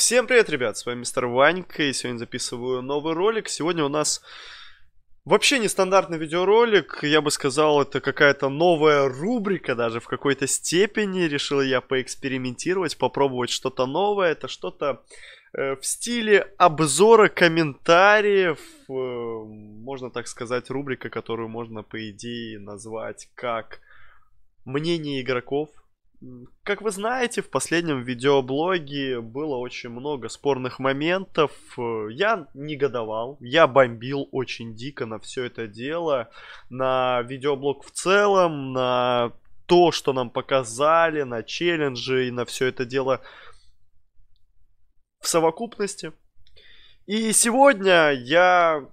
Всем привет, ребят, с вами мистер Ванька, и сегодня записываю новый ролик. Сегодня у нас вообще нестандартный видеоролик, я бы сказал, это какая-то новая рубрика даже в какой-то степени. Решил я поэкспериментировать, попробовать что-то новое, это что-то э, в стиле обзора комментариев, э, можно так сказать, рубрика, которую можно, по идее, назвать как мнение игроков как вы знаете, в последнем видеоблоге было очень много спорных моментов. Э, я негодовал, я бомбил очень дико на все это дело, на видеоблог в целом, на то, что нам показали, на челленджи и на все это дело в совокупности. И сегодня я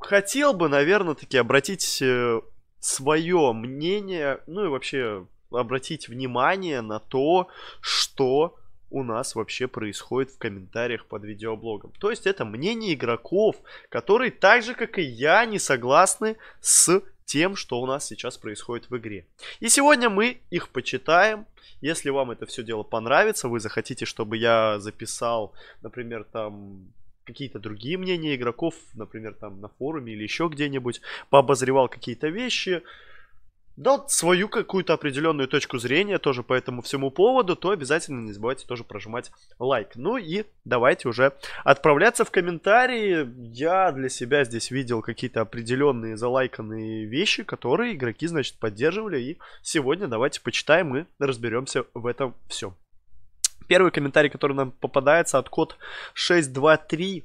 хотел бы, наверное, таки обратить э, свое мнение, ну и вообще обратить внимание на то, что у нас вообще происходит в комментариях под видеоблогом. То есть это мнение игроков, которые так же, как и я, не согласны с тем, что у нас сейчас происходит в игре. И сегодня мы их почитаем. Если вам это все дело понравится, вы захотите, чтобы я записал, например, там какие-то другие мнения игроков, например, там на форуме или еще где-нибудь, пообозревал какие-то вещи, дал свою какую-то определенную точку зрения тоже по этому всему поводу, то обязательно не забывайте тоже прожимать лайк. Ну и давайте уже отправляться в комментарии. Я для себя здесь видел какие-то определенные залайканные вещи, которые игроки, значит, поддерживали. И сегодня давайте почитаем и разберемся в этом все Первый комментарий, который нам попадается от код 623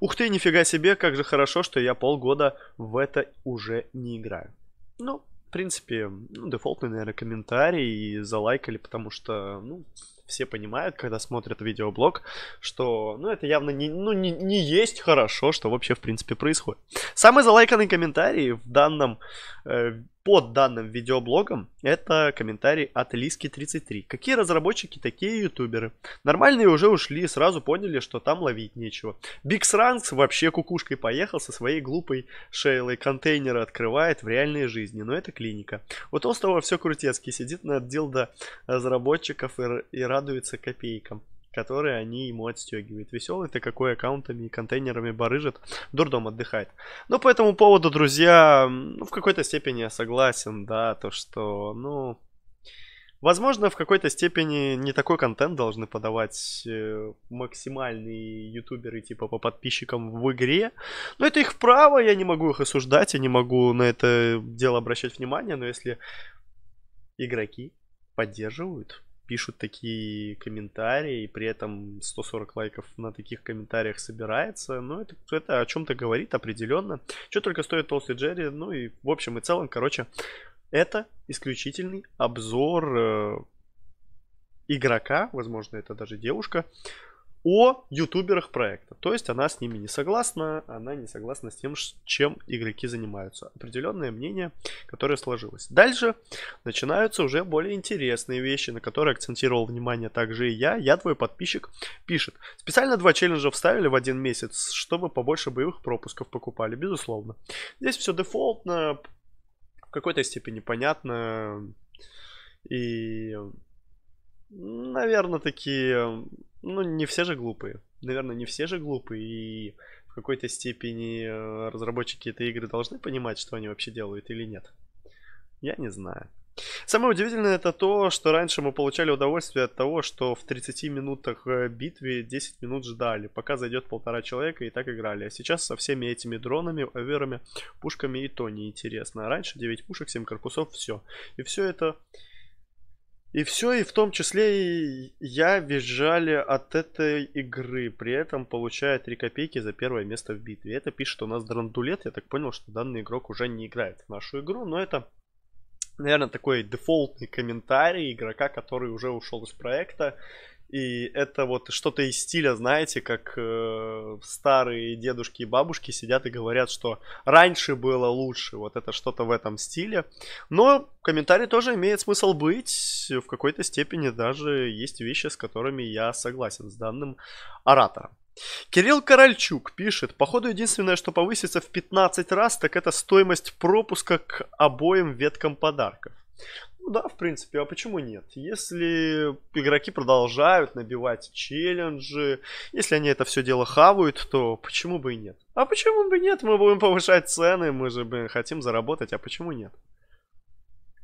Ух ты, нифига себе, как же хорошо, что я полгода в это уже не играю. Ну, в принципе, ну, дефолтный, наверное, комментарий и залайкали, потому что, ну, все понимают, когда смотрят видеоблог, что, ну, это явно не, ну, не, не есть хорошо, что вообще, в принципе, происходит. Самый залайканный комментарий в данном э, под данным видеоблогом это комментарий от Лиски33. Какие разработчики, такие ютуберы. Нормальные уже ушли сразу поняли, что там ловить нечего. Бикс Ранкс вообще кукушкой поехал со своей глупой шейлой. Контейнеры открывает в реальной жизни, но это клиника. У Толстого все крутецкий, сидит на отдел разработчиков и, и радуется копейкам которые они ему отстегивают. Веселый ты какой аккаунтами и контейнерами барыжит, дурдом отдыхает. Но ну, по этому поводу, друзья, ну, в какой-то степени я согласен, да, то что, ну, Возможно, в какой-то степени не такой контент должны подавать э, максимальные ютуберы, типа по подписчикам в игре. Но это их право, я не могу их осуждать, я не могу на это дело обращать внимание, но если игроки поддерживают пишут такие комментарии, и при этом 140 лайков на таких комментариях собирается. Ну, это, это о чем-то говорит определенно. Что только стоит толстый Джерри. Ну и в общем и целом, короче, это исключительный обзор э, игрока, возможно, это даже девушка, о ютуберах проекта. То есть она с ними не согласна, она не согласна с тем, чем игроки занимаются. Определенное мнение, которое сложилось. Дальше начинаются уже более интересные вещи, на которые акцентировал внимание также и я. Я твой подписчик пишет. Специально два челленджа вставили в один месяц, чтобы побольше боевых пропусков покупали, безусловно. Здесь все дефолтно, в какой-то степени понятно. И, наверное, такие ну, не все же глупые. Наверное, не все же глупые. И в какой-то степени э, разработчики этой игры должны понимать, что они вообще делают или нет. Я не знаю. Самое удивительное это то, что раньше мы получали удовольствие от того, что в 30 минутах э, битвы 10 минут ждали, пока зайдет полтора человека и так играли. А сейчас со всеми этими дронами, оверами, пушками и то неинтересно. А раньше 9 пушек, 7 корпусов, все. И все это и все, и в том числе и я визжали от этой игры, при этом получая 3 копейки за первое место в битве. Это пишет у нас Драндулет, я так понял, что данный игрок уже не играет в нашу игру, но это, наверное, такой дефолтный комментарий игрока, который уже ушел из проекта и это вот что-то из стиля, знаете, как э, старые дедушки и бабушки сидят и говорят, что раньше было лучше. Вот это что-то в этом стиле. Но комментарий тоже имеет смысл быть. В какой-то степени даже есть вещи, с которыми я согласен с данным оратором. Кирилл Корольчук пишет, походу единственное, что повысится в 15 раз, так это стоимость пропуска к обоим веткам подарков. Ну да, в принципе, а почему нет? Если игроки продолжают набивать челленджи, если они это все дело хавают, то почему бы и нет? А почему бы нет? Мы будем повышать цены, мы же блин, хотим заработать, а почему нет?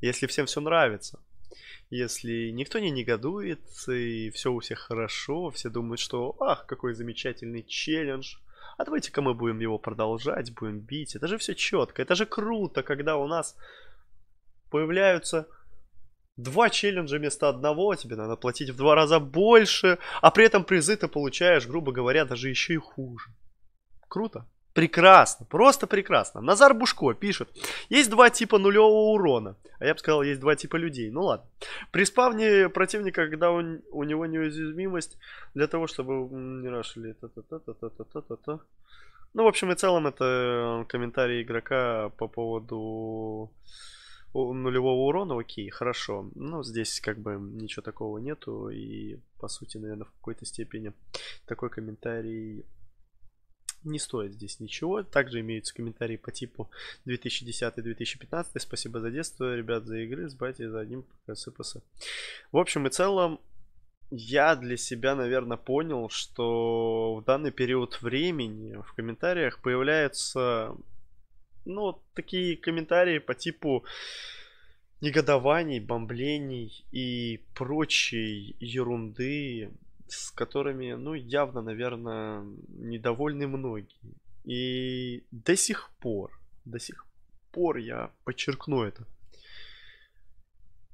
Если всем все нравится. Если никто не негодует, и все у всех хорошо, все думают, что «Ах, какой замечательный челлендж!» А давайте-ка мы будем его продолжать, будем бить. Это же все четко, это же круто, когда у нас появляются Два челленджа вместо одного, тебе надо платить в два раза больше, а при этом призы ты получаешь, грубо говоря, даже еще и хуже. Круто. Прекрасно, просто прекрасно. Назар Бушко пишет, есть два типа нулевого урона, а я бы сказал, есть два типа людей, ну ладно. При спавне противника, когда он, у него неуязвимость, для того, чтобы не рашили, та -та -та -та -та -та -та -та -та. ну в общем и целом это э, комментарий игрока по поводу нулевого урона, окей, хорошо. Но ну, здесь как бы ничего такого нету. И, по сути, наверное, в какой-то степени такой комментарий не стоит здесь ничего. Также имеются комментарии по типу 2010-2015. Спасибо за детство, ребят, за игры. С батей за одним СПС. В общем и целом, я для себя, наверное, понял, что в данный период времени в комментариях появляются ну, такие комментарии по типу негодований, бомблений и прочей ерунды, с которыми, ну, явно, наверное, недовольны многие. И до сих пор, до сих пор я подчеркну это.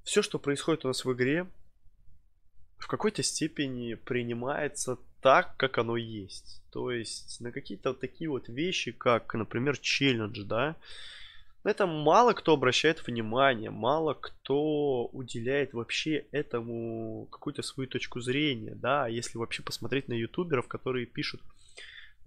Все, что происходит у нас в игре, в какой-то степени принимается так, как оно есть. То есть на какие-то вот такие вот вещи, как, например, челлендж, да, на это мало кто обращает внимание, мало кто уделяет вообще этому какую-то свою точку зрения, да, а если вообще посмотреть на ютуберов, которые пишут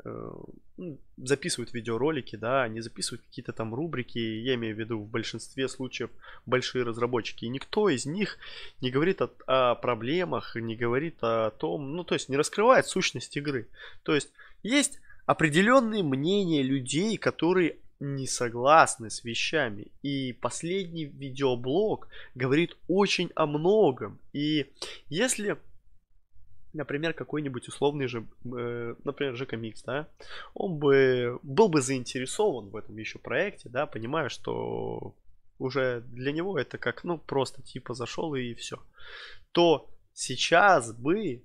Э, ну, записывают видеоролики, да, они записывают какие-то там рубрики, я имею в виду в большинстве случаев большие разработчики, и никто из них не говорит о, о проблемах, не говорит о том, ну, то есть не раскрывает сущность игры. То есть есть определенные мнения людей, которые не согласны с вещами. И последний видеоблог говорит очень о многом. И если например, какой-нибудь условный же, э, например, ЖК Микс, да, он бы был бы заинтересован в этом еще проекте, да, понимая, что уже для него это как, ну, просто типа зашел и все, то сейчас бы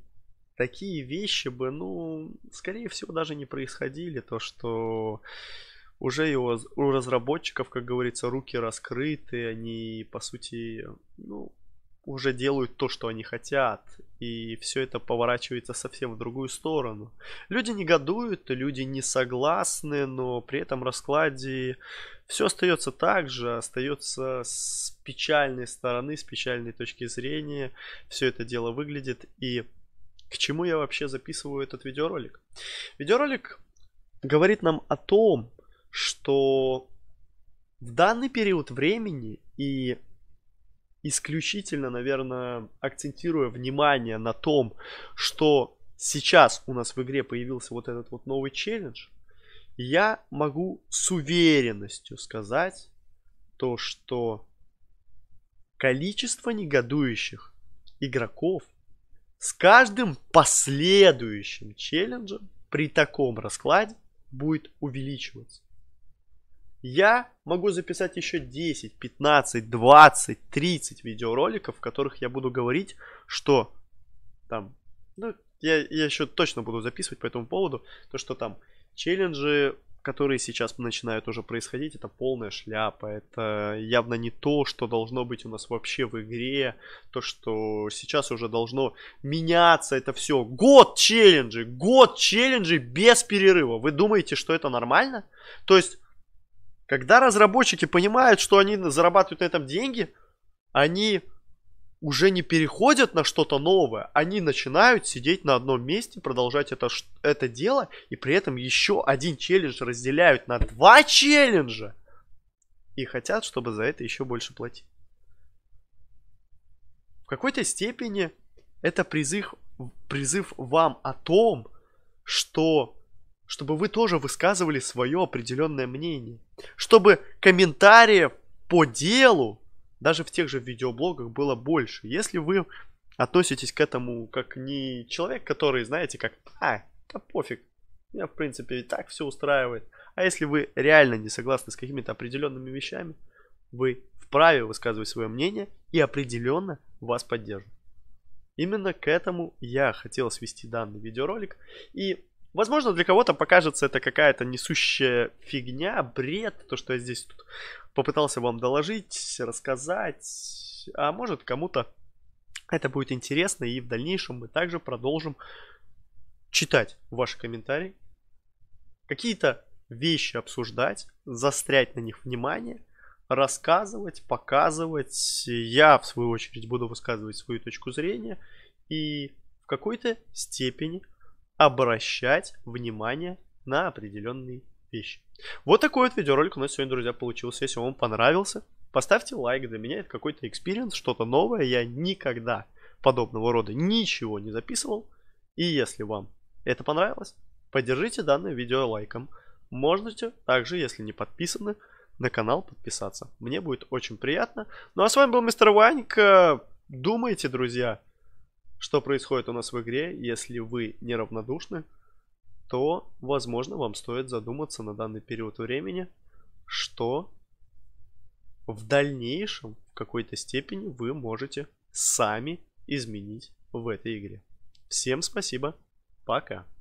такие вещи бы, ну, скорее всего, даже не происходили, то, что уже его у разработчиков, как говорится, руки раскрыты, они, по сути, ну, уже делают то, что они хотят и все это поворачивается совсем в другую сторону. Люди негодуют, люди не согласны, но при этом раскладе все остается так же, остается с печальной стороны, с печальной точки зрения. Все это дело выглядит. И к чему я вообще записываю этот видеоролик? Видеоролик говорит нам о том, что в данный период времени и исключительно, наверное, акцентируя внимание на том, что сейчас у нас в игре появился вот этот вот новый челлендж, я могу с уверенностью сказать то, что количество негодующих игроков с каждым последующим челленджем при таком раскладе будет увеличиваться я могу записать еще 10, 15, 20, 30 видеороликов, в которых я буду говорить, что там, ну, я, я еще точно буду записывать по этому поводу, то, что там челленджи, которые сейчас начинают уже происходить, это полная шляпа, это явно не то, что должно быть у нас вообще в игре, то, что сейчас уже должно меняться это все. Год челленджи, год челленджи без перерыва. Вы думаете, что это нормально? То есть когда разработчики понимают, что они зарабатывают на этом деньги, они уже не переходят на что-то новое, они начинают сидеть на одном месте, продолжать это, это дело, и при этом еще один челлендж разделяют на два челленджа и хотят, чтобы за это еще больше платить. В какой-то степени это призыв, призыв вам о том, что чтобы вы тоже высказывали свое определенное мнение, чтобы комментариев по делу даже в тех же видеоблогах было больше. Если вы относитесь к этому как не человек, который, знаете, как, а, да пофиг, меня в принципе и так все устраивает. А если вы реально не согласны с какими-то определенными вещами, вы вправе высказывать свое мнение и определенно вас поддержу. Именно к этому я хотел свести данный видеоролик. И Возможно, для кого-то покажется это какая-то несущая фигня, бред, то, что я здесь тут попытался вам доложить, рассказать. А может, кому-то это будет интересно, и в дальнейшем мы также продолжим читать ваши комментарии, какие-то вещи обсуждать, застрять на них внимание, рассказывать, показывать. Я, в свою очередь, буду высказывать свою точку зрения и в какой-то степени – обращать внимание на определенные вещи. Вот такой вот видеоролик у нас сегодня, друзья, получился. Если вам понравился, поставьте лайк. Для меня это какой-то экспириенс, что-то новое. Я никогда подобного рода ничего не записывал. И если вам это понравилось, поддержите данное видео лайком. Можете также, если не подписаны, на канал подписаться. Мне будет очень приятно. Ну а с вами был мистер Ванька. Думайте, друзья, что происходит у нас в игре. Если вы неравнодушны, то, возможно, вам стоит задуматься на данный период времени, что в дальнейшем в какой-то степени вы можете сами изменить в этой игре. Всем спасибо. Пока.